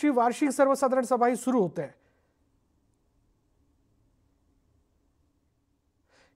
ची वार्षिक सर्वसाधारण सभा ही सुरू होते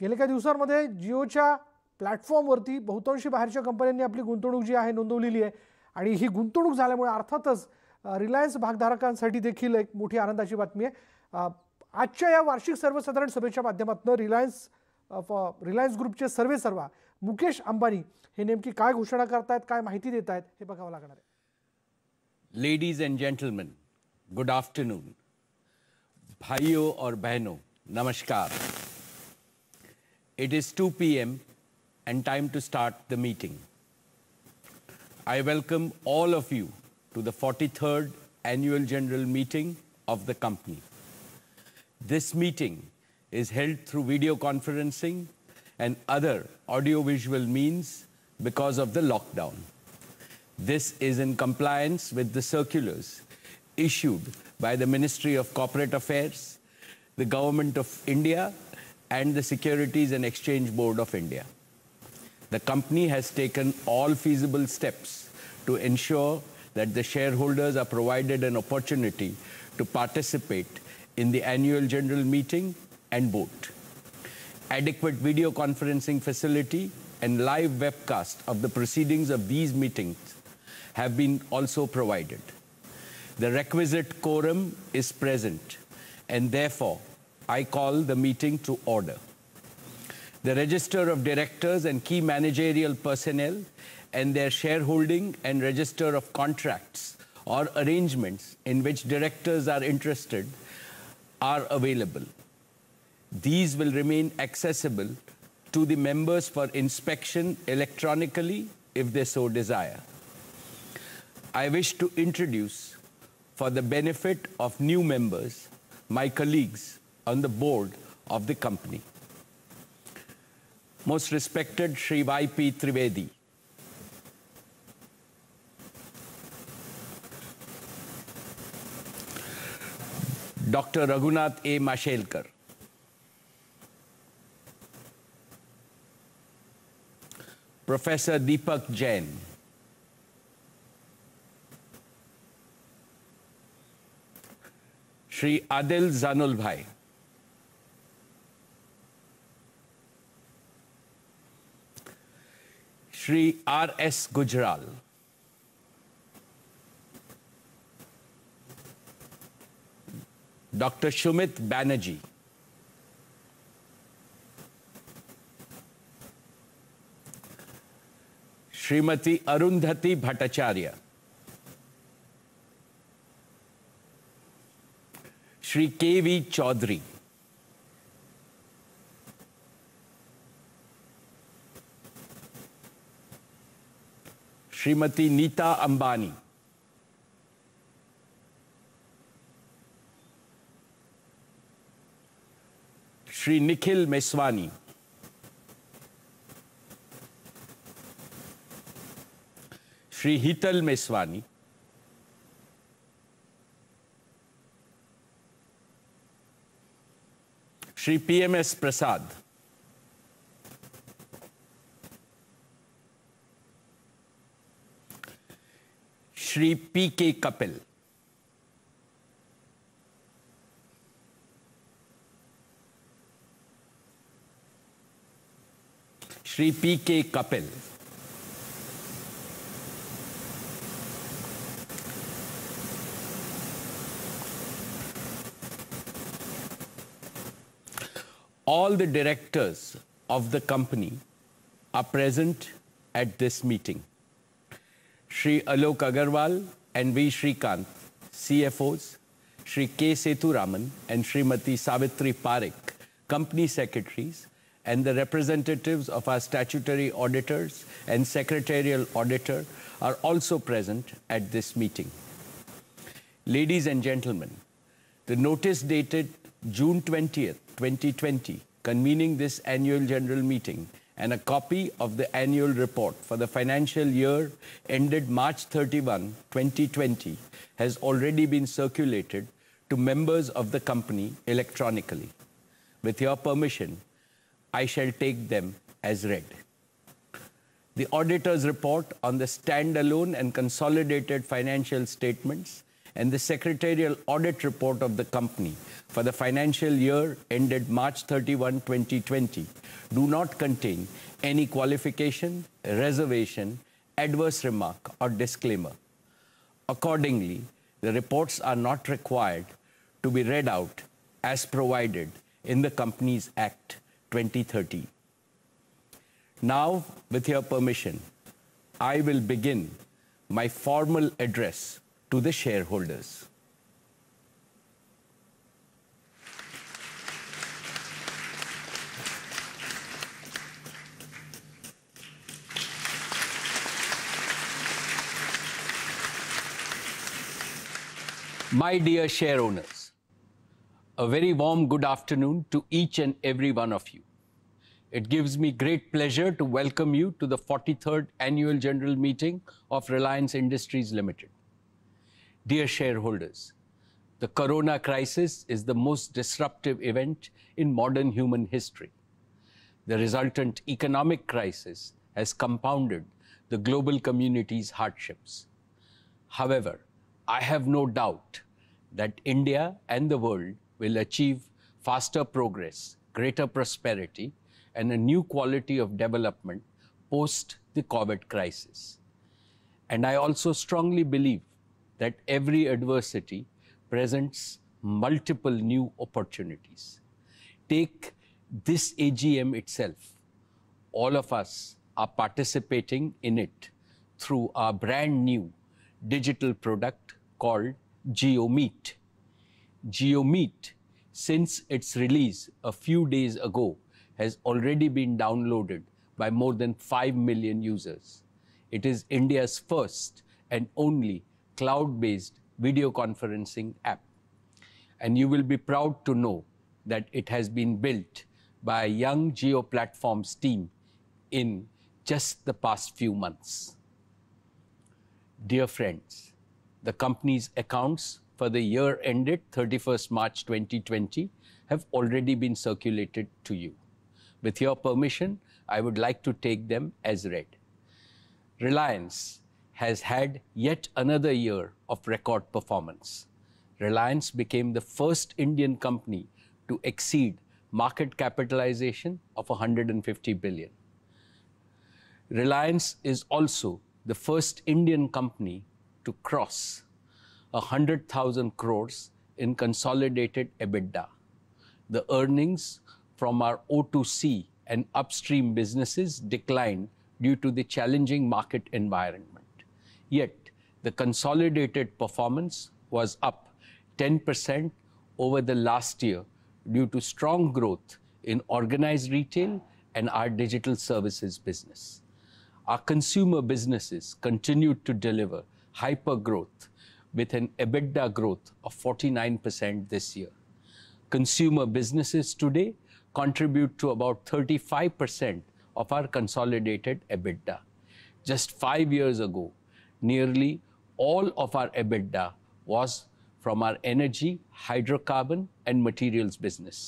गेल्या काही दिवसांमध्ये जिओच्या प्लॅटफॉर्मवरती बहुतांशी बाहेरच्या कंपन्यांनी आपली गुंतवणूक जी आहे नोंदवलेली आहे आणि ही गुंतवणूक झाल्यामुळे अर्थातच रिलायन्स भागधारकांसाठी देखील एक मोठी आनंदाची बातमी आहे आजच्या या वार्षिक सर्वसाधारण सभेच्या माध्यमातून रिलायन्स रिलायन्स ग्रुपचे सर्वे सर्वा मुकेश अंबानी हे नेमकी काय घोषणा करतायत काय माहिती देत आहेत हे बघावं लागणार आहे Ladies and gentlemen, good afternoon, भाइयों और बहनों नमस्कार it 2 p.m. and time to start the meeting. I welcome all of you to the 43rd Annual General Meeting of the company. This meeting is held through video conferencing and other audiovisual means because of the lockdown. This is in compliance with the circulars issued by the Ministry of Corporate Affairs, the Government of India, and the Securities and Exchange Board of India. The company has taken all feasible steps to ensure that the shareholders are provided an opportunity to participate in the annual general meeting and vote. Adequate video conferencing facility and live webcast of the proceedings of these meetings have been also provided. The requisite quorum is present, and therefore, I call the meeting to order. The register of directors and key managerial personnel and their shareholding and register of contracts or arrangements in which directors are interested are available. These will remain accessible to the members for inspection electronically if they so desire. I wish to introduce, for the benefit of new members, my colleagues on the board of the company. Most respected Sri Y.P. Trivedi, Dr. Raghunath A. Mashelkar, Professor Deepak Jain, Shri Adil Zainulbhai Shri R S Gujral doctor Sumit Banerjee Shrimati Arundhati Bhattacharya Shri K V Chaudhary Shrimati Nita Ambani Shri Nikhil Meswani Shri Hital Meswani Shri PMS Prasad Shri P K Kapil Shri P K Kapil all the directors of the company are present at this meeting. Shri Alok Agarwal and V. Shrikant, CFOs, Shri K. Raman and Srimati Savitri Parekh, company secretaries, and the representatives of our statutory auditors and secretarial auditor are also present at this meeting. Ladies and gentlemen, the notice dated June 20th, 2020, convening this annual general meeting, and a copy of the annual report for the financial year ended March 31, 2020, has already been circulated to members of the company electronically. With your permission, I shall take them as read. The auditor's report on the standalone and consolidated financial statements and the secretarial audit report of the company for the financial year ended March 31, 2020 do not contain any qualification, reservation, adverse remark or disclaimer. Accordingly, the reports are not required to be read out as provided in the Companies Act 2030. Now, with your permission, I will begin my formal address to the shareholders. My dear shareowners, a very warm good afternoon to each and every one of you. It gives me great pleasure to welcome you to the 43rd Annual General Meeting of Reliance Industries Limited. Dear shareholders, the corona crisis is the most disruptive event in modern human history. The resultant economic crisis has compounded the global community's hardships. However, I have no doubt that India and the world will achieve faster progress, greater prosperity, and a new quality of development post the COVID crisis. And I also strongly believe that every adversity presents multiple new opportunities. Take this AGM itself. All of us are participating in it through our brand new digital product called GeoMeet. GeoMeet, since its release a few days ago, has already been downloaded by more than 5 million users. It is India's first and only cloud based video conferencing app. And you will be proud to know that it has been built by a young Geo Platforms team in just the past few months. Dear friends, the company's accounts for the year ended 31st March 2020 have already been circulated to you. With your permission, I would like to take them as read. Reliance has had yet another year of record performance. Reliance became the first Indian company to exceed market capitalization of 150 billion. Reliance is also the first Indian company to cross 100,000 crores in consolidated EBITDA. The earnings from our O2C and upstream businesses declined due to the challenging market environment. Yet, the consolidated performance was up 10% over the last year due to strong growth in organized retail and our digital services business. Our consumer businesses continued to deliver hyper growth with an EBITDA growth of 49% this year. Consumer businesses today contribute to about 35% of our consolidated EBITDA. Just five years ago, nearly all of our EBITDA was from our energy, hydrocarbon, and materials business.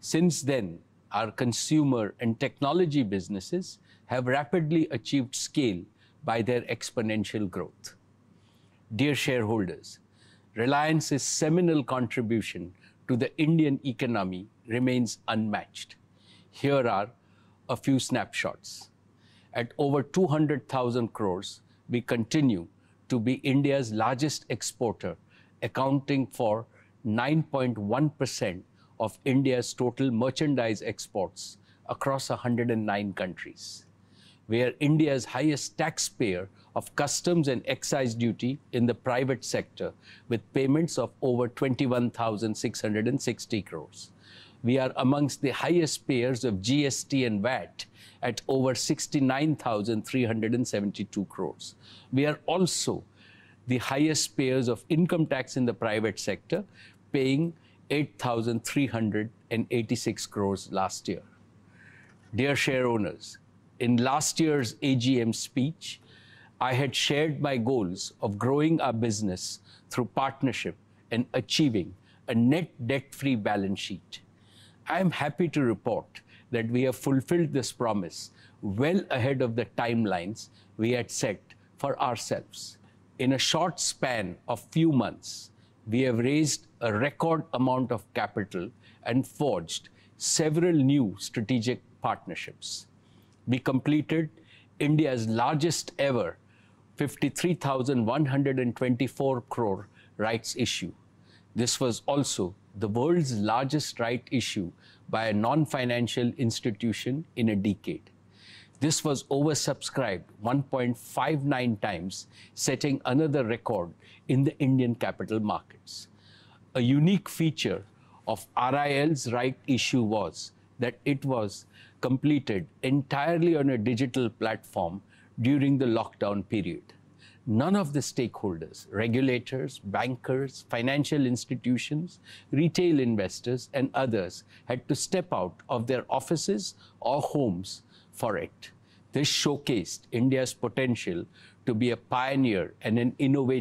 Since then, our consumer and technology businesses have rapidly achieved scale by their exponential growth. Dear shareholders, Reliance's seminal contribution to the Indian economy remains unmatched. Here are a few snapshots. At over 200,000 crores, we continue to be India's largest exporter, accounting for 9.1% of India's total merchandise exports across 109 countries. We are India's highest taxpayer of customs and excise duty in the private sector, with payments of over 21,660 crores we are amongst the highest payers of GST and VAT at over 69,372 crores. We are also the highest payers of income tax in the private sector, paying 8,386 crores last year. Dear share owners, in last year's AGM speech, I had shared my goals of growing our business through partnership and achieving a net debt free balance sheet. I'm happy to report that we have fulfilled this promise well ahead of the timelines we had set for ourselves. In a short span of few months, we have raised a record amount of capital and forged several new strategic partnerships. We completed India's largest ever 53,124 crore rights issue this was also the world's largest right issue by a non financial institution in a decade. This was oversubscribed 1.59 times, setting another record in the Indian capital markets. A unique feature of RIL's right issue was that it was completed entirely on a digital platform during the lockdown period none of the stakeholders regulators, bankers, financial institutions, retail investors, and others had to step out of their offices or homes for it. This showcased India's potential to be a pioneer and an innovator.